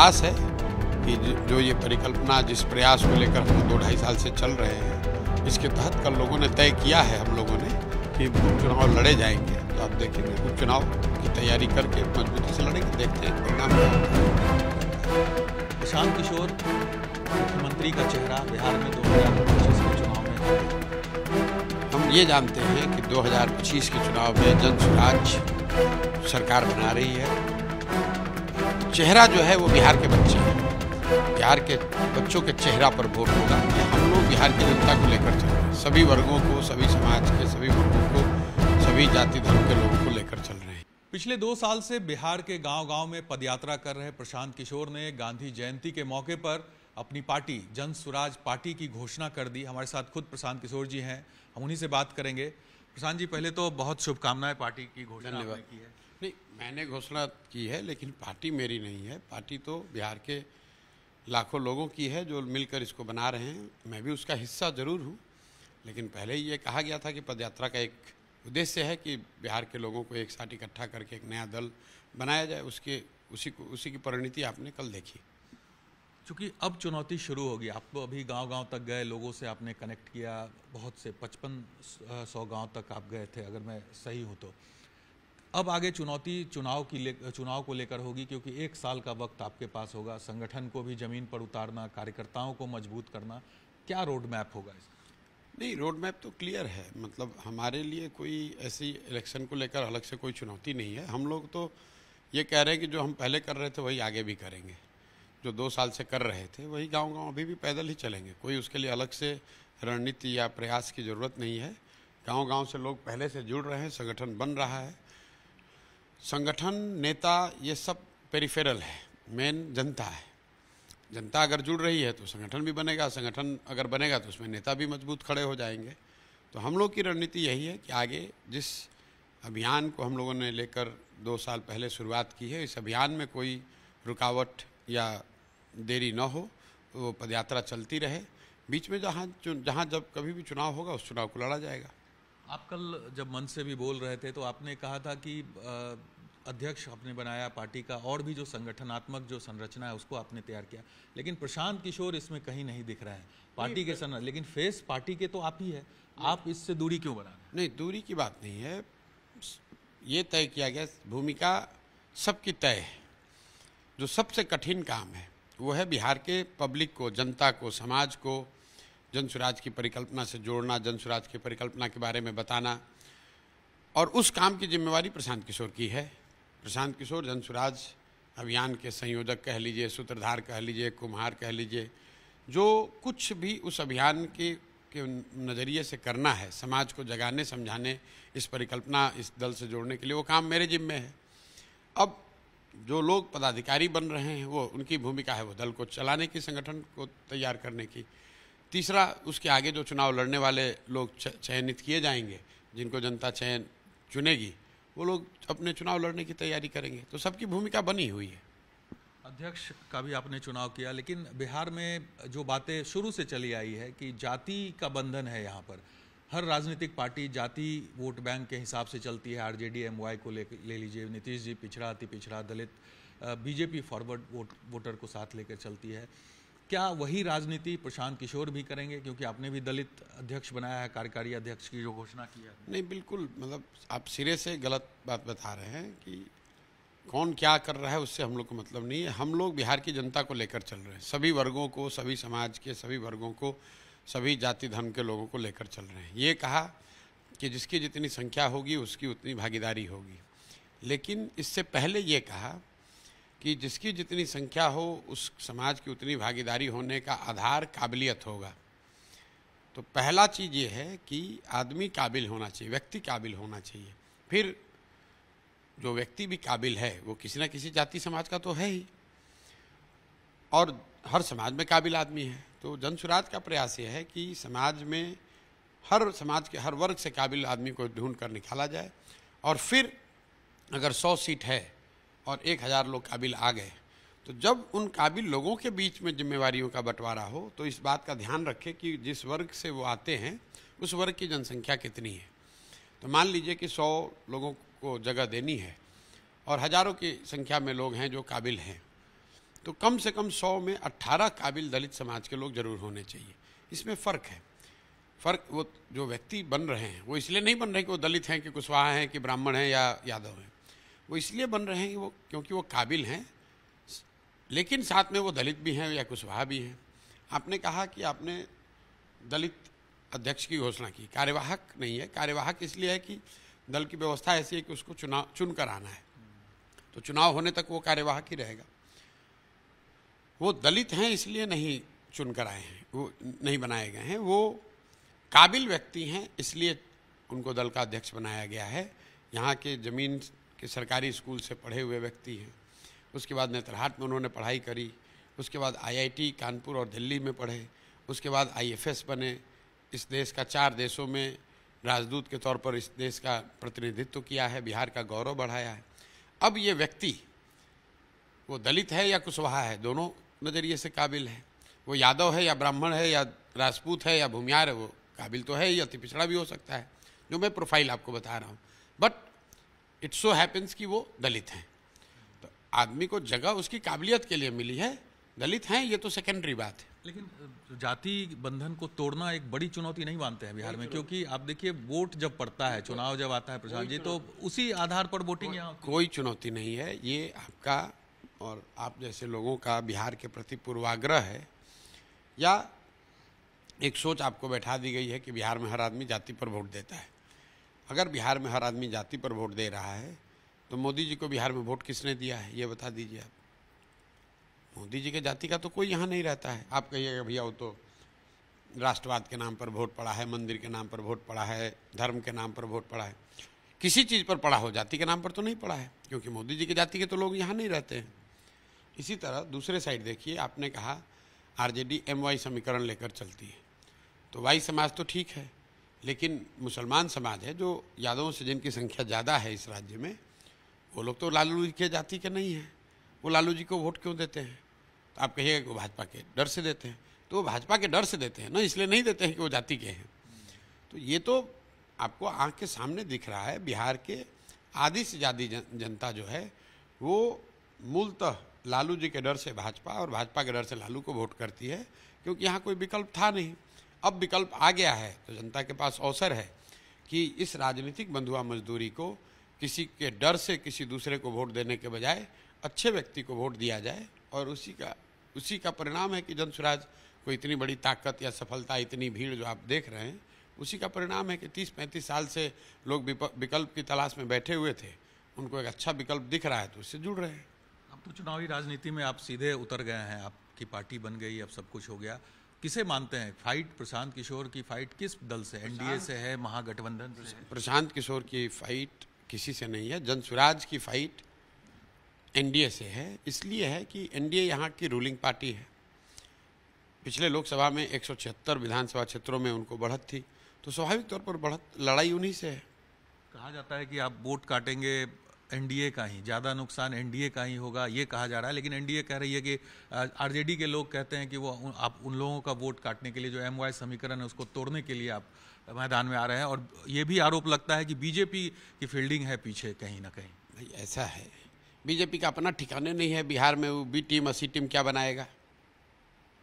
विश्वास है कि जो ये परिकल्पना जिस प्रयास को लेकर हम दो ढाई साल से चल रहे हैं इसके तहत कल लोगों ने तय किया है हम लोगों ने कि चुनाव लड़े जाएंगे तो आप देखेंगे उप चुनाव की तैयारी करके मजबूती से लड़ेंगे देखते हैं परिणाम प्रशांत किशोर मुख्यमंत्री का चेहरा बिहार में दो के चुनाव में हम ये जानते हैं कि 2025 के चुनाव में जन स्वराज सरकार बना रही है चेहरा जो है वो बिहार के बच्चे हैं बिहार के बच्चों के चेहरा पर वोट होगा हम लोग बिहार की जनता को लेकर चल रहे हैं सभी वर्गों को सभी समाज के सभी वर्गों को सभी जाति धर्म के लोगों को लेकर चल रहे हैं पिछले दो साल से बिहार के गांव-गांव में पदयात्रा कर रहे प्रशांत किशोर ने गांधी जयंती के मौके पर अपनी पार्टी जन स्वराज पार्टी की घोषणा कर दी हमारे साथ खुद प्रशांत किशोर जी हैं हम उन्हीं से बात करेंगे प्रशांत जी पहले तो बहुत शुभकामनाएं पार्टी की घोषणा की है नहीं मैंने घोषणा की है लेकिन पार्टी मेरी नहीं है पार्टी तो बिहार के लाखों लोगों की है जो मिलकर इसको बना रहे हैं मैं भी उसका हिस्सा ज़रूर हूँ लेकिन पहले ही ये कहा गया था कि पदयात्रा का एक उद्देश्य है कि बिहार के लोगों को एक साथ इकट्ठा करके एक नया दल बनाया जाए उसके उसी को उसी की परिणति आपने कल देखी चूँकि अब चुनौती शुरू होगी आप तो अभी गांव-गांव तक गए लोगों से आपने कनेक्ट किया बहुत से पचपन सौ गांव तक आप गए थे अगर मैं सही हूँ तो अब आगे चुनौती चुनाव की ले चुनाव को लेकर होगी क्योंकि एक साल का वक्त आपके पास होगा संगठन को भी जमीन पर उतारना कार्यकर्ताओं को मजबूत करना क्या रोड मैप होगा इसका नहीं रोड मैप तो क्लियर है मतलब हमारे लिए कोई ऐसी इलेक्शन को लेकर अलग से कोई चुनौती नहीं है हम लोग तो ये कह रहे हैं कि जो हम पहले कर रहे थे वही आगे भी करेंगे जो दो साल से कर रहे थे वही गांव गांव अभी भी पैदल ही चलेंगे कोई उसके लिए अलग से रणनीति या प्रयास की ज़रूरत नहीं है गांव गांव से लोग पहले से जुड़ रहे हैं संगठन बन रहा है संगठन नेता ये सब पेरिफेरल है मेन जनता है जनता अगर जुड़ रही है तो संगठन भी बनेगा संगठन अगर बनेगा तो उसमें नेता भी मजबूत खड़े हो जाएंगे तो हम लोग की रणनीति यही है कि आगे जिस अभियान को हम लोगों ने लेकर दो साल पहले शुरुआत की है इस अभियान में कोई रुकावट या देरी न हो वो पदयात्रा चलती रहे बीच में जहाँ जहाँ जब कभी भी चुनाव होगा उस चुनाव को लड़ा जाएगा आप कल जब मन से भी बोल रहे थे तो आपने कहा था कि अध्यक्ष आपने बनाया पार्टी का और भी जो संगठनात्मक जो संरचना है उसको आपने तैयार किया लेकिन प्रशांत किशोर इसमें कहीं नहीं दिख रहा है पार्टी के संरचना लेकिन फेस पार्टी के तो आप ही है आप इससे दूरी क्यों बना नहीं दूरी की बात नहीं है ये तय किया गया भूमिका सबकी तय है जो सबसे कठिन काम है वो है बिहार के पब्लिक को जनता को समाज को जन स्वराज की परिकल्पना से जोड़ना जन स्वराज की परिकल्पना के बारे में बताना और उस काम की जिम्मेवारी प्रशांत किशोर की है प्रशांत किशोर जन स्वराज अभियान के संयोजक कह लीजिए सूत्रधार कह लीजिए कुम्हार कह लीजिए जो कुछ भी उस अभियान के के नज़रिए से करना है समाज को जगाने समझाने इस परिकल्पना इस दल से जोड़ने के लिए वो काम मेरे जिम्मे है अब जो लोग पदाधिकारी बन रहे हैं वो उनकी भूमिका है वो दल को चलाने की संगठन को तैयार करने की तीसरा उसके आगे जो चुनाव लड़ने वाले लोग चयनित किए जाएंगे जिनको जनता चयन चुनेगी वो लोग अपने चुनाव लड़ने की तैयारी करेंगे तो सबकी भूमिका बनी हुई है अध्यक्ष का भी आपने चुनाव किया लेकिन बिहार में जो बातें शुरू से चली आई है कि जाति का बंधन है यहाँ पर हर राजनीतिक पार्टी जाति वोट बैंक के हिसाब से चलती है आरजेडी एमवाई को ले ले लीजिए नीतीश जी पिछड़ा अति पिछड़ा दलित बीजेपी फॉरवर्ड वोट वोटर को साथ लेकर चलती है क्या वही राजनीति प्रशांत किशोर भी करेंगे क्योंकि आपने भी दलित अध्यक्ष बनाया है कार्यकारी अध्यक्ष की जो घोषणा की है नहीं बिल्कुल मतलब आप सिरे से गलत बात बता रहे हैं कि कौन क्या कर रहा है उससे हम लोग को मतलब नहीं है हम लोग बिहार की जनता को लेकर चल रहे हैं सभी वर्गों को सभी समाज के सभी वर्गों को सभी जाति धर्म के लोगों को लेकर चल रहे हैं ये कहा कि जिसकी जितनी संख्या होगी उसकी उतनी भागीदारी होगी लेकिन इससे पहले ये कहा कि जिसकी जितनी संख्या हो उस समाज की उतनी भागीदारी होने का आधार काबिलियत होगा तो पहला चीज़ ये है कि आदमी काबिल होना चाहिए व्यक्ति काबिल होना चाहिए फिर जो व्यक्ति भी काबिल है वो किसी ना किसी जाति समाज का तो है ही और हर समाज में काबिल आदमी है तो जनसुराज का प्रयास ये है कि समाज में हर समाज के हर वर्ग से काबिल आदमी को ढूंढ कर निकाला जाए और फिर अगर सौ सीट है और एक हज़ार लोग काबिल आ गए तो जब उन काबिल लोगों के बीच में जिम्मेवारियों का बंटवारा हो तो इस बात का ध्यान रखें कि जिस वर्ग से वो आते हैं उस वर्ग की जनसंख्या कितनी है तो मान लीजिए कि सौ लोगों को जगह देनी है और हज़ारों की संख्या में लोग हैं जो काबिल हैं तो कम से कम सौ में अट्ठारह काबिल दलित समाज के लोग जरूर होने चाहिए इसमें फ़र्क है फ़र्क वो जो व्यक्ति बन रहे हैं वो इसलिए नहीं बन रहे कि वो दलित हैं कि कुशवाहा हैं कि ब्राह्मण हैं या यादव हैं वो इसलिए बन रहे हैं वो क्योंकि वो काबिल हैं लेकिन साथ में वो दलित भी हैं या कुशवाहा भी हैं आपने कहा कि आपने दलित अध्यक्ष की घोषणा की कार्यवाहक नहीं है कार्यवाहक इसलिए है कि दल की व्यवस्था ऐसी है कि उसको चुनाव चुन कर आना है तो चुनाव होने तक वो कार्यवाहक ही रहेगा वो दलित हैं इसलिए नहीं चुन कर आए हैं वो नहीं बनाए गए हैं वो काबिल व्यक्ति हैं इसलिए उनको दल का अध्यक्ष बनाया गया है यहाँ के ज़मीन कि सरकारी स्कूल से पढ़े हुए व्यक्ति हैं उसके बाद नेत्रहाट में उन्होंने पढ़ाई करी उसके बाद आईआईटी कानपुर और दिल्ली में पढ़े उसके बाद आईएफएस बने इस देश का चार देशों में राजदूत के तौर पर इस देश का प्रतिनिधित्व किया है बिहार का गौरव बढ़ाया है अब ये व्यक्ति वो दलित है या कुशवाहा है दोनों नज़रिए से काबिल है वो यादव है या ब्राह्मण है या राजपूत है या भूमियार है वो काबिल तो है या अति पिछड़ा भी हो सकता है जो मैं प्रोफाइल आपको बता रहा हूँ बट इट्स सो हैपन्स कि वो दलित हैं तो आदमी को जगह उसकी काबिलियत के लिए मिली है दलित हैं ये तो सेकेंडरी बात है लेकिन जाति बंधन को तोड़ना एक बड़ी चुनौती नहीं मानते हैं बिहार में क्योंकि आप देखिए वोट जब पड़ता है चुनाव जब आता है प्रशांत जी तो उसी आधार पर वोटिंग यहाँ कोई चुनौती नहीं है ये आपका और आप जैसे लोगों का बिहार के प्रति पूर्वाग्रह है या एक सोच आपको बैठा दी गई है कि बिहार में हर आदमी जाति पर वोट देता है अगर बिहार में हर आदमी जाति पर वोट दे रहा है तो मोदी जी को बिहार में वोट किसने दिया है ये बता दीजिए आप मोदी जी के जाति का तो कोई यहाँ नहीं रहता है आप कहिएगा भैया वो तो राष्ट्रवाद के नाम पर वोट पड़ा है मंदिर के नाम पर वोट पड़ा है धर्म के नाम पर वोट पड़ा है किसी चीज़ पर पड़ा हो जाति के नाम पर तो नहीं पड़ा है क्योंकि मोदी जी की जाति के तो लोग यहाँ नहीं रहते हैं इसी तरह दूसरे साइड देखिए आपने कहा आरजेडी एमवाई समीकरण लेकर चलती है तो वाई समाज तो ठीक है लेकिन मुसलमान समाज है जो यादवों से जिनकी संख्या ज़्यादा है इस राज्य में वो लोग तो लालू जी के जाति के नहीं हैं वो लालू जी को वोट क्यों देते हैं तो आप कहिएगा कि भाजपा के डर से देते हैं तो वो भाजपा के डर से देते हैं ना इसलिए नहीं देते हैं कि वो जाति के हैं तो ये तो आपको आँख के सामने दिख रहा है बिहार के आधी से ज़्यादा जन, जनता जो है वो मूलतः लालू जी के डर से भाजपा और भाजपा के डर से लालू को वोट करती है क्योंकि यहाँ कोई विकल्प था नहीं अब विकल्प आ गया है तो जनता के पास अवसर है कि इस राजनीतिक बंधुआ मजदूरी को किसी के डर से किसी दूसरे को वोट देने के बजाय अच्छे व्यक्ति को वोट दिया जाए और उसी का उसी का परिणाम है कि जनसुराज को इतनी बड़ी ताकत या सफलता इतनी भीड़ जो आप देख रहे हैं उसी का परिणाम है कि तीस पैंतीस साल से लोग विकल्प की तलाश में बैठे हुए थे उनको एक अच्छा विकल्प दिख रहा है तो उससे जुड़ रहे हैं अब तो चुनावी राजनीति में आप सीधे उतर गए हैं आपकी पार्टी बन गई अब सब कुछ हो गया किसे मानते हैं फाइट प्रशांत किशोर की फाइट किस दल से एनडीए से है महागठबंधन से प्रशांत किशोर की फाइट किसी से नहीं है जनसुराज की फाइट एनडीए से है इसलिए है कि एनडीए यहाँ की रूलिंग पार्टी है पिछले लोकसभा में एक विधानसभा क्षेत्रों में उनको बढ़त थी तो स्वाभाविक तौर पर बढ़त लड़ाई उन्हीं से है कहा जाता है कि आप वोट काटेंगे एनडीए का ही ज़्यादा नुकसान एनडीए का ही होगा ये कहा जा रहा है लेकिन एनडीए कह रही है कि आरजेडी के लोग कहते हैं कि वो आप उन लोगों का वोट काटने के लिए जो एम समीकरण है उसको तोड़ने के लिए आप मैदान में आ रहे हैं और ये भी आरोप लगता है कि बीजेपी की फील्डिंग है पीछे कहीं ना कहीं ऐसा है बीजेपी का अपना ठिकाने नहीं है बिहार में वो बी टीम असी टीम क्या बनाएगा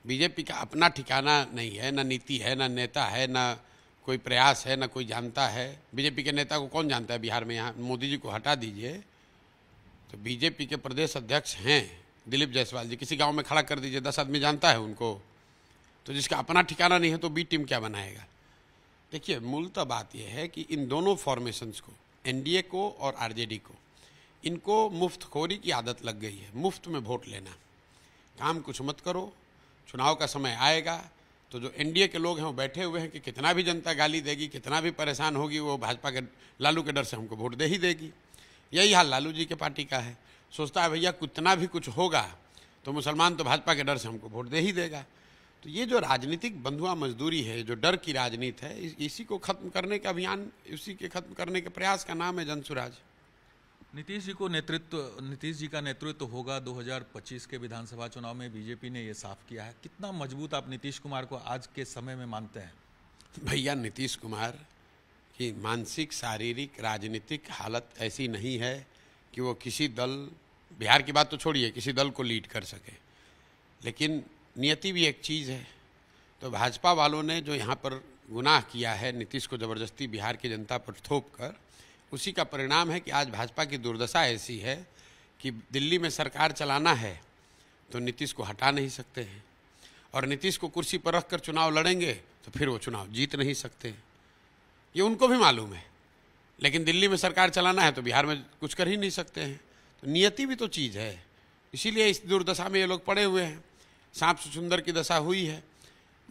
बीजेपी का अपना ठिकाना नहीं है ना नीति है ना नेता है ना कोई प्रयास है ना कोई जानता है बीजेपी के नेता को कौन जानता है बिहार में यहाँ मोदी जी को हटा दीजिए तो बीजेपी के प्रदेश अध्यक्ष हैं दिलीप जायसवाल जी किसी गांव में खड़ा कर दीजिए दस आदमी जानता है उनको तो जिसका अपना ठिकाना नहीं है तो बी टीम क्या बनाएगा देखिए मूलतः तो बात यह है कि इन दोनों फॉर्मेशंस को एन को और आर को इनको मुफ्तखोरी की आदत लग गई है मुफ्त में वोट लेना काम कुछ मत करो चुनाव का समय आएगा तो जो एनडीए के लोग हैं वो बैठे हुए हैं कि कितना भी जनता गाली देगी कितना भी परेशान होगी वो भाजपा के लालू के डर से हमको वोट दे ही देगी यही हाल लालू जी के पार्टी का है सोचता है भैया कितना भी कुछ होगा तो मुसलमान तो भाजपा के डर से हमको वोट दे ही देगा तो ये जो राजनीतिक बंधुआ मजदूरी है जो डर की राजनीति है इसी को खत्म करने का अभियान इसी के खत्म करने के प्रयास का नाम है जनसुराज नीतीश जी को नेतृत्व नीतीश जी का नेतृत्व होगा 2025 के विधानसभा चुनाव में बीजेपी ने ये साफ किया है कितना मजबूत आप नीतीश कुमार को आज के समय में मानते हैं भैया नीतीश कुमार की मानसिक शारीरिक राजनीतिक हालत ऐसी नहीं है कि वो किसी दल बिहार की बात तो छोड़िए किसी दल को लीड कर सके लेकिन नियति भी एक चीज़ है तो भाजपा वालों ने जो यहाँ पर गुनाह किया है नीतीश को ज़बरदस्ती बिहार की जनता पर थोप कर उसी का परिणाम है कि आज भाजपा की दुर्दशा ऐसी है कि दिल्ली में सरकार चलाना है तो नीतीश को हटा नहीं सकते हैं और नीतीश को कुर्सी पर रख कर चुनाव लड़ेंगे तो फिर वो चुनाव जीत नहीं सकते ये उनको भी मालूम है लेकिन दिल्ली में सरकार चलाना है तो बिहार में कुछ कर ही नहीं सकते हैं तो नियति भी तो चीज़ है इसीलिए इस दुर्दशा में ये लोग पड़े हुए हैं सांप सुंदर की दशा हुई है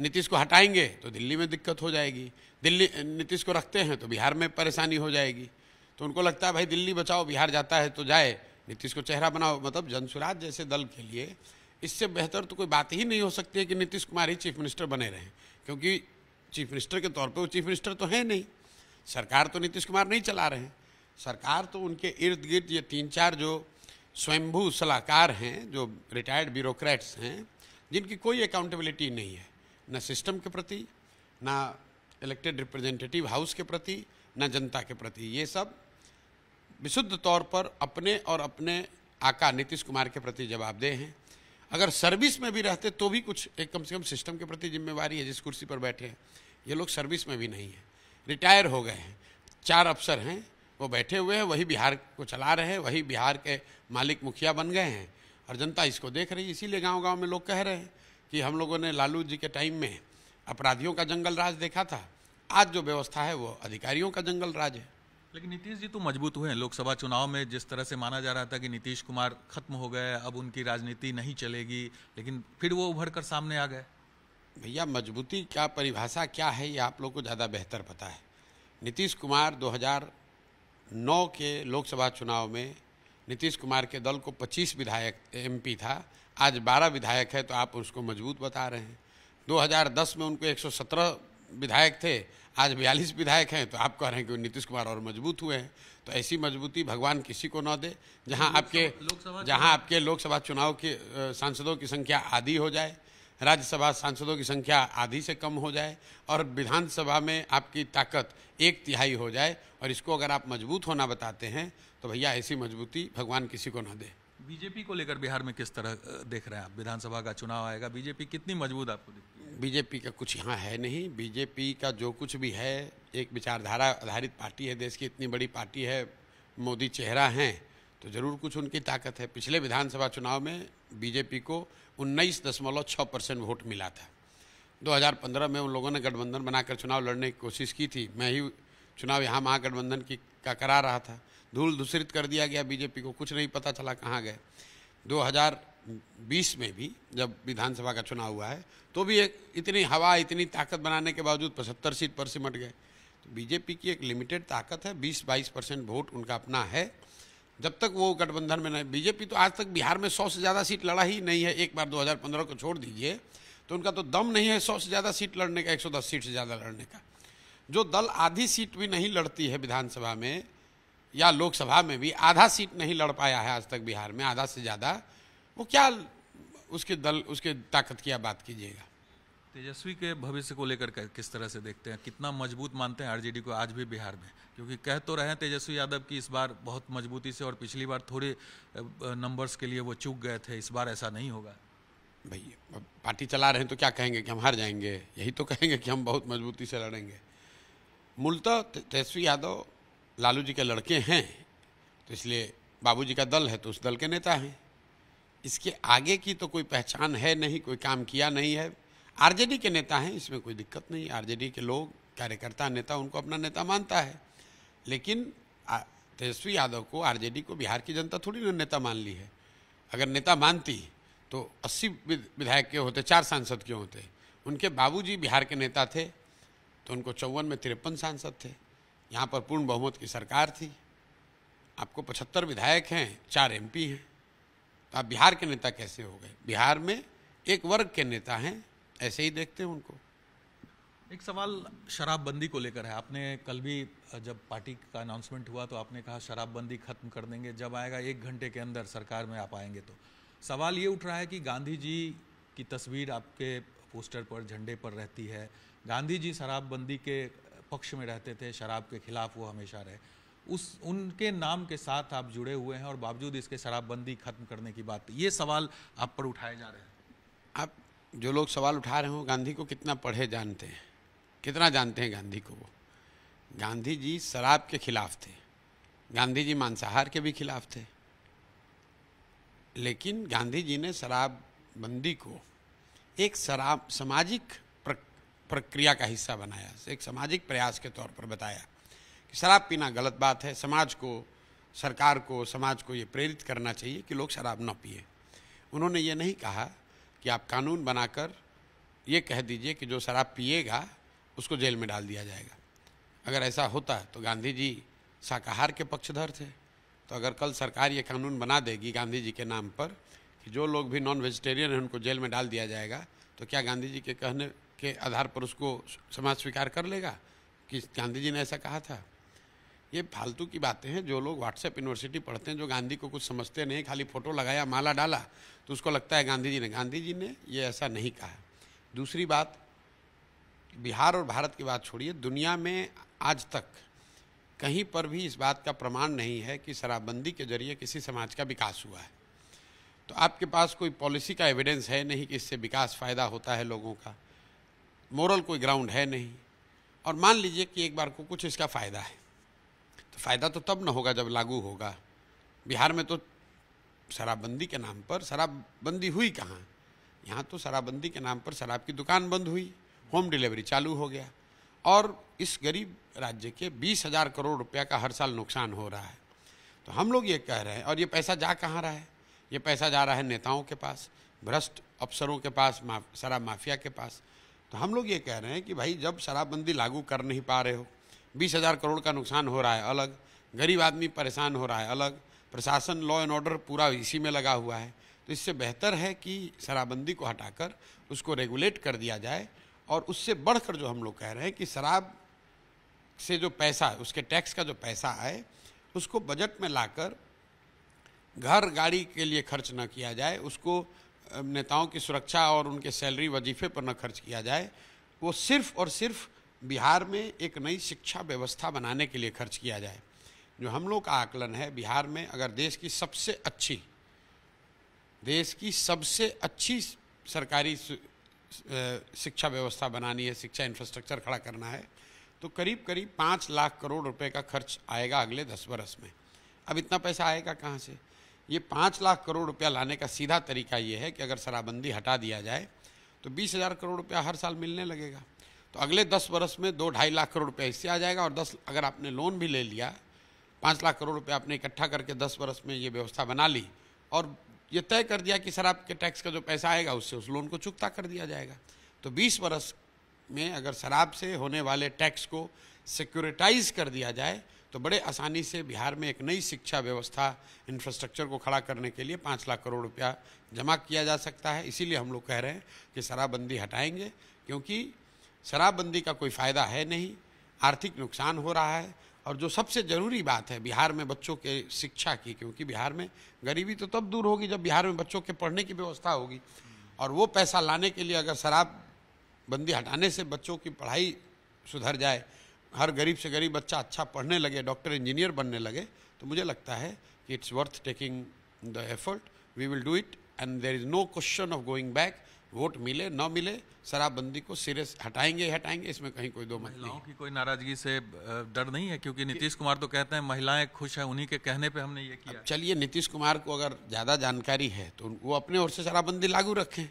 नीतीश को हटाएंगे तो दिल्ली में दिक्कत हो जाएगी दिल्ली नीतीश को रखते हैं तो बिहार में परेशानी हो जाएगी तो उनको लगता है भाई दिल्ली बचाओ बिहार जाता है तो जाए नीतीश को चेहरा बनाओ मतलब जनसुराज जैसे दल के लिए इससे बेहतर तो कोई बात ही नहीं हो सकती है कि नीतीश कुमार ही चीफ मिनिस्टर बने रहें क्योंकि चीफ मिनिस्टर के तौर पर वो चीफ मिनिस्टर तो है नहीं सरकार तो नीतीश कुमार नहीं चला रहे हैं सरकार तो उनके इर्द गिर्द ये तीन चार जो स्वयंभू सलाहकार हैं जो रिटायर्ड ब्यूरोक्रेट्स हैं जिनकी कोई अकाउंटेबिलिटी नहीं है न सिस्टम के प्रति ना इलेक्टेड रिप्रेजेंटेटिव हाउस के प्रति ना जनता के प्रति ये सब विशुद्ध तौर पर अपने और अपने आका नीतीश कुमार के प्रति जवाबदेह हैं अगर सर्विस में भी रहते तो भी कुछ एक कम से कम सिस्टम के प्रति जिम्मेवारी है जिस कुर्सी पर बैठे हैं ये लोग सर्विस में भी नहीं है रिटायर हो गए हैं चार अफसर हैं वो बैठे हुए हैं वही बिहार को चला रहे हैं वही बिहार के मालिक मुखिया बन गए हैं और जनता इसको देख रही है इसीलिए गाँव गाँव में लोग कह रहे हैं कि हम लोगों ने लालू जी के टाइम में अपराधियों का जंगल राज देखा था आज जो व्यवस्था है वो अधिकारियों का जंगल राज है लेकिन नीतीश जी तो मजबूत हुए हैं लोकसभा चुनाव में जिस तरह से माना जा रहा था कि नीतीश कुमार खत्म हो गए अब उनकी राजनीति नहीं चलेगी लेकिन फिर वो उभर कर सामने आ गए भैया मजबूती क्या परिभाषा क्या है ये आप लोग को ज़्यादा बेहतर पता है नीतीश कुमार 2009 के लोकसभा चुनाव में नीतीश कुमार के दल को 25 विधायक एमपी था आज 12 विधायक है तो आप उसको मजबूत बता रहे हैं 2010 में उनको 117 विधायक थे आज बयालीस विधायक हैं तो आप कह रहे हैं कि नीतीश कुमार और मजबूत हुए हैं तो ऐसी मजबूती भगवान किसी को न दे जहां आपके जहां आपके लोकसभा चुनाव के सांसदों की संख्या आधी हो जाए राज्यसभा सांसदों की संख्या आधी से कम हो जाए और विधानसभा में आपकी ताकत एक तिहाई हो जाए और इसको अगर आप मजबूत होना बताते हैं तो भैया ऐसी मजबूती भगवान किसी को ना दे बीजेपी को लेकर बिहार में किस तरह देख रहे हैं आप विधानसभा का चुनाव आएगा बीजेपी कितनी मजबूत आपको दिखती बीजेपी का कुछ यहाँ है नहीं बीजेपी का जो कुछ भी है एक विचारधारा आधारित पार्टी है देश की इतनी बड़ी पार्टी है मोदी चेहरा हैं तो ज़रूर कुछ उनकी ताकत है पिछले विधानसभा चुनाव में बीजेपी को उन्नीस दशमलव छः परसेंट वोट मिला था 2015 में उन लोगों ने गठबंधन बनाकर चुनाव लड़ने की कोशिश की थी मैं ही चुनाव यहाँ महागठबंधन की का करा रहा था धूल दूषित कर दिया गया बीजेपी को कुछ नहीं पता चला कहाँ गए दो बीस में भी जब विधानसभा का चुनाव हुआ है तो भी एक इतनी हवा इतनी ताकत बनाने के बावजूद पचहत्तर सीट पर सिमट गए तो बीजेपी की एक लिमिटेड ताकत है बीस बाईस परसेंट वोट उनका अपना है जब तक वो गठबंधन में नहीं बीजेपी तो आज तक बिहार में सौ से ज़्यादा सीट लड़ा ही नहीं है एक बार 2015 को छोड़ दीजिए तो उनका तो दम नहीं है सौ से ज़्यादा सीट लड़ने का एक सीट से ज़्यादा लड़ने का जो दल आधी सीट भी नहीं लड़ती है विधानसभा में या लोकसभा में भी आधा सीट नहीं लड़ पाया है आज तक बिहार में आधा से ज़्यादा वो क्या उसके दल उसके ताकत की आप बात कीजिएगा तेजस्वी के भविष्य को लेकर किस तरह से देखते हैं कितना मजबूत मानते हैं आरजेडी को आज भी बिहार में क्योंकि कह तो रहे हैं तेजस्वी यादव की इस बार बहुत मजबूती से और पिछली बार थोड़े नंबर्स के लिए वो चूक गए थे इस बार ऐसा नहीं होगा भैया पार्टी चला रहे हैं तो क्या कहेंगे कि हम हार जाएंगे यही तो कहेंगे कि हम बहुत मजबूती से लड़ेंगे मूलतः तेजस्वी यादव लालू जी के लड़के हैं तो इसलिए जी का दल है तो उस दल के नेता हैं इसके आगे की तो कोई पहचान है नहीं कोई काम किया नहीं है आरजेडी के नेता हैं इसमें कोई दिक्कत नहीं आरजेडी के लोग कार्यकर्ता नेता उनको अपना नेता मानता है लेकिन तेजस्वी यादव को आरजेडी को बिहार की जनता थोड़ी ना नेता मान ली है अगर नेता मानती तो अस्सी विधायक के होते चार सांसद क्यों होते उनके बाबूजी बिहार के नेता थे तो उनको चौवन में तिरपन सांसद थे यहाँ पर पूर्ण बहुमत की सरकार थी आपको पचहत्तर विधायक हैं चार एम हैं तो आप बिहार के नेता कैसे हो गए बिहार में एक वर्ग के नेता हैं ऐसे ही देखते हैं उनको एक सवाल शराबबंदी को लेकर है आपने कल भी जब पार्टी का अनाउंसमेंट हुआ तो आपने कहा शराबबंदी खत्म कर देंगे जब आएगा एक घंटे के अंदर सरकार में आप आएंगे तो सवाल ये उठ रहा है कि गांधी जी की तस्वीर आपके पोस्टर पर झंडे पर रहती है गांधी जी शराबबंदी के पक्ष में रहते थे शराब के खिलाफ वो हमेशा रहे उस उनके नाम के साथ आप जुड़े हुए हैं और बावजूद इसके शराबबंदी खत्म करने की बात ये सवाल आप पर उठाए जा रहे हैं आप जो लोग सवाल उठा रहे हो गांधी को कितना पढ़े जानते हैं कितना जानते हैं गांधी को वो गांधी जी शराब के खिलाफ थे गांधी जी मांसाहार के भी खिलाफ थे लेकिन गांधी जी ने शराबबंदी को एक शराब सामाजिक प्रक्रिया का हिस्सा बनाया एक सामाजिक प्रयास के तौर पर बताया कि शराब पीना गलत बात है समाज को सरकार को समाज को ये प्रेरित करना चाहिए कि लोग शराब ना पिए उन्होंने ये नहीं कहा कि आप कानून बनाकर ये कह दीजिए कि जो शराब पिएगा उसको जेल में डाल दिया जाएगा अगर ऐसा होता तो गांधी जी शाकाहार के पक्षधर थे तो अगर कल सरकार ये कानून बना देगी गांधी जी के नाम पर कि जो लोग भी नॉन वेजिटेरियन हैं उनको जेल में डाल दिया जाएगा तो क्या गांधी जी के कहने के आधार पर उसको समाज स्वीकार कर लेगा कि गांधी जी ने ऐसा कहा था ये फालतू की बातें हैं जो लोग व्हाट्सएप यूनिवर्सिटी पढ़ते हैं जो गांधी को कुछ समझते नहीं खाली फ़ोटो लगाया माला डाला तो उसको लगता है गांधी जी ने गांधी जी ने ये ऐसा नहीं कहा दूसरी बात बिहार और भारत की बात छोड़िए दुनिया में आज तक कहीं पर भी इस बात का प्रमाण नहीं है कि शराबबंदी के जरिए किसी समाज का विकास हुआ है तो आपके पास कोई पॉलिसी का एविडेंस है नहीं कि इससे विकास फ़ायदा होता है लोगों का मोरल कोई ग्राउंड है नहीं और मान लीजिए कि एक बार को कुछ इसका फ़ायदा है तो फ़ायदा तो तब ना होगा जब लागू होगा बिहार में तो शराबबंदी के नाम पर शराबबंदी हुई कहाँ यहाँ तो शराबबंदी के नाम पर शराब की दुकान बंद हुई होम डिलीवरी चालू हो गया और इस गरीब राज्य के बीस हज़ार करोड़ रुपया का हर साल नुकसान हो रहा है तो हम लोग ये कह रहे हैं और ये पैसा जा कहाँ रहा है ये पैसा जा रहा है नेताओं के पास भ्रष्ट अफसरों के पास माफ, शराब माफिया के पास तो हम लोग ये कह रहे हैं कि भाई जब शराबबंदी लागू कर नहीं पा रहे हो बीस हज़ार करोड़ का नुकसान हो रहा है अलग गरीब आदमी परेशान हो रहा है अलग प्रशासन लॉ एंड ऑर्डर पूरा इसी में लगा हुआ है तो इससे बेहतर है कि शराबबंदी को हटाकर उसको रेगुलेट कर दिया जाए और उससे बढ़कर जो हम लोग कह रहे हैं कि शराब से जो पैसा उसके टैक्स का जो पैसा आए उसको बजट में लाकर घर गाड़ी के लिए खर्च न किया जाए उसको नेताओं की सुरक्षा और उनके सैलरी वजीफे पर न खर्च किया जाए वो सिर्फ और सिर्फ बिहार में एक नई शिक्षा व्यवस्था बनाने के लिए खर्च किया जाए जो हम लोग का आकलन है बिहार में अगर देश की सबसे अच्छी देश की सबसे अच्छी सरकारी शिक्षा व्यवस्था बनानी है शिक्षा इंफ्रास्ट्रक्चर खड़ा करना है तो करीब करीब पाँच लाख करोड़ रुपए का खर्च आएगा अगले दस बरस में अब इतना पैसा आएगा कहाँ से ये पाँच लाख करोड़ रुपया लाने का सीधा तरीका ये है कि अगर शराबबंदी हटा दिया जाए तो बीस हज़ार करोड़ रुपया हर साल मिलने लगेगा तो अगले दस वर्ष में दो ढाई लाख करोड़ रुपया इससे आ जाएगा और दस अगर आपने लोन भी ले लिया पाँच लाख करोड़ रुपया आपने इकट्ठा करके दस वर्ष में ये व्यवस्था बना ली और ये तय कर दिया कि सर आपके टैक्स का जो पैसा आएगा उससे उस लोन को चुकता कर दिया जाएगा तो बीस बरस में अगर शराब से होने वाले टैक्स को सिक्योरिटाइज कर दिया जाए तो बड़े आसानी से बिहार में एक नई शिक्षा व्यवस्था इंफ्रास्ट्रक्चर को खड़ा करने के लिए पाँच लाख करोड़ रुपया जमा किया जा सकता है इसीलिए हम लोग कह रहे हैं कि शराबबंदी हटाएंगे क्योंकि शराबबंदी का कोई फ़ायदा है नहीं आर्थिक नुकसान हो रहा है और जो सबसे ज़रूरी बात है बिहार में बच्चों के शिक्षा की क्योंकि बिहार में गरीबी तो तब दूर होगी जब बिहार में बच्चों के पढ़ने की व्यवस्था होगी और वो पैसा लाने के लिए अगर शराबबंदी हटाने से बच्चों की पढ़ाई सुधर जाए हर गरीब से गरीब बच्चा अच्छा पढ़ने लगे डॉक्टर इंजीनियर बनने लगे तो मुझे लगता है कि it's worth taking the effort we will do it and there is no question of going back वोट मिले न मिले शराबबंदी को सिरे हटाएंगे हटाएंगे इसमें कहीं कोई दो महिलाओं की कोई नाराजगी से डर नहीं है क्योंकि नीतीश कुमार तो कहते हैं महिलाएं खुश हैं उन्हीं के कहने पे हमने ये किया चलिए नीतीश कुमार को अगर ज़्यादा जानकारी है तो वो अपने ओर से शराबबंदी लागू रखें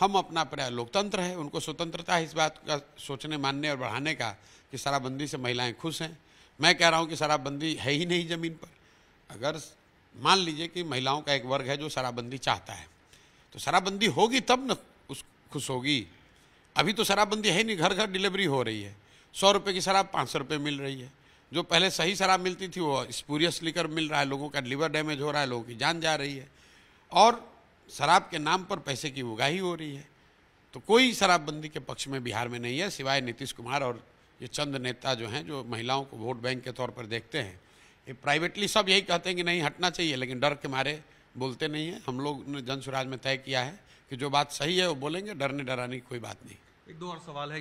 हम अपना पर्याय लोकतंत्र है उनको स्वतंत्रता है इस बात का सोचने मानने और बढ़ाने का कि शराबबंदी से महिलाएं खुश हैं मैं कह रहा हूँ कि शराबबंदी है ही नहीं ज़मीन पर अगर मान लीजिए कि महिलाओं का एक वर्ग है जो शराबबंदी चाहता है तो शराबबंदी होगी तब न खुश होगी अभी तो शराबबंदी है नहीं घर घर डिलीवरी हो रही है सौ रुपये की शराब पाँच सौ रुपये मिल रही है जो पहले सही शराब मिलती थी वो स्पूरियस लिकर मिल रहा है लोगों का लिवर डैमेज हो रहा है लोगों की जान जा रही है और शराब के नाम पर पैसे की उगाही हो रही है तो कोई शराबबंदी के पक्ष में बिहार में नहीं है सिवाय नीतीश कुमार और ये चंद नेता जो हैं जो महिलाओं को वोट बैंक के तौर पर देखते हैं ये प्राइवेटली सब यही कहते हैं कि नहीं हटना चाहिए लेकिन डर के मारे बोलते नहीं हैं हम लोग ने जन स्वराज में तय किया है कि जो बात सही है वो बोलेंगे डरने डराने की कोई बात नहीं एक दो और सवाल है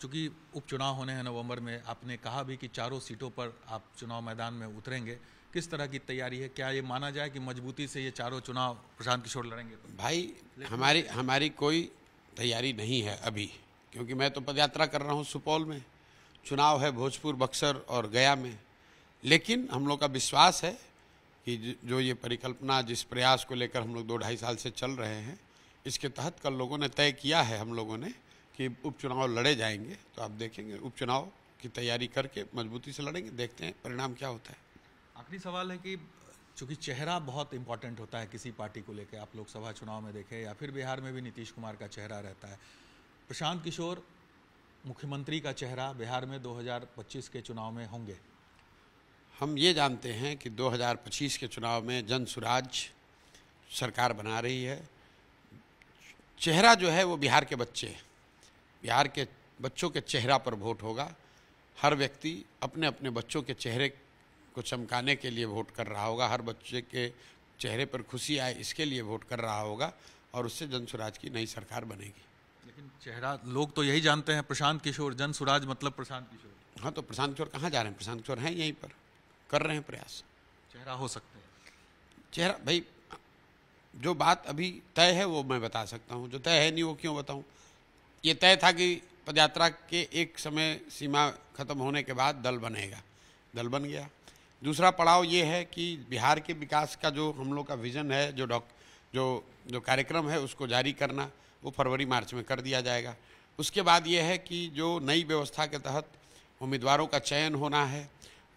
चूँकि उपचुनाव होने हैं नवंबर में आपने कहा भी कि चारों सीटों पर आप चुनाव मैदान में उतरेंगे किस तरह की तैयारी है क्या ये माना जाए कि मजबूती से ये चारों चुनाव प्रशांत किशोर लड़ेंगे तो? भाई हमारी हमारी कोई तैयारी नहीं है अभी क्योंकि मैं तो पदयात्रा कर रहा हूँ सुपौल में चुनाव है भोजपुर बक्सर और गया में लेकिन हम लोग का विश्वास है कि जो ये परिकल्पना जिस प्रयास को लेकर हम लोग दो ढाई साल से चल रहे हैं इसके तहत कल लोगों ने तय किया है हम लोगों ने कि उपचुनाव लड़े जाएंगे तो आप देखेंगे उपचुनाव की तैयारी करके मजबूती से लड़ेंगे देखते हैं परिणाम क्या होता है आखिरी सवाल है कि चूंकि चेहरा बहुत इंपॉर्टेंट होता है किसी पार्टी को लेकर आप लोकसभा चुनाव में देखें या फिर बिहार में भी नीतीश कुमार का चेहरा रहता है प्रशांत किशोर मुख्यमंत्री का चेहरा बिहार में 2025 के चुनाव में होंगे हम ये जानते हैं कि 2025 के चुनाव में जन सुराज सरकार बना रही है चेहरा जो है वो बिहार के बच्चे हैं बिहार के बच्चों के चेहरा पर वोट होगा हर व्यक्ति अपने अपने बच्चों के चेहरे को चमकाने के लिए वोट कर रहा होगा हर बच्चे के चेहरे पर खुशी आए इसके लिए वोट कर रहा होगा और उससे जनसुराज की नई सरकार बनेगी लेकिन चेहरा लोग तो यही जानते हैं प्रशांत किशोर जन सुराज मतलब प्रशांत किशोर हाँ तो प्रशांत किशोर कहाँ जा रहे हैं प्रशांत किशोर हैं यहीं पर कर रहे हैं प्रयास चेहरा हो सकते हैं चेहरा भाई जो बात अभी तय है वो मैं बता सकता हूँ जो तय है नहीं वो क्यों बताऊँ ये तय था कि पदयात्रा के एक समय सीमा खत्म होने के बाद दल बनेगा दल बन गया दूसरा पड़ाव ये है कि बिहार के विकास का जो हम लोग का विज़न है जो डॉक जो जो कार्यक्रम है उसको जारी करना वो फरवरी मार्च में कर दिया जाएगा उसके बाद ये है कि जो नई व्यवस्था के तहत उम्मीदवारों का चयन होना है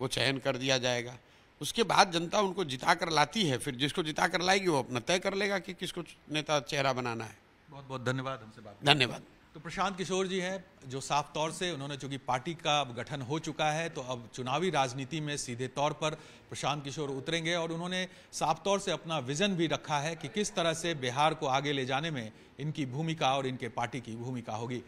वो चयन कर दिया जाएगा उसके बाद जनता उनको जिता कर लाती है फिर जिसको जिता कर लाएगी वो अपना तय कर लेगा कि किसको नेता चेहरा बनाना है बहुत बहुत धन्यवाद हमसे बात धन्यवाद तो प्रशांत किशोर जी हैं जो साफ तौर से उन्होंने चूंकि पार्टी का गठन हो चुका है तो अब चुनावी राजनीति में सीधे तौर पर प्रशांत किशोर उतरेंगे और उन्होंने साफ तौर से अपना विजन भी रखा है कि किस तरह से बिहार को आगे ले जाने में इनकी भूमिका और इनके पार्टी की भूमिका होगी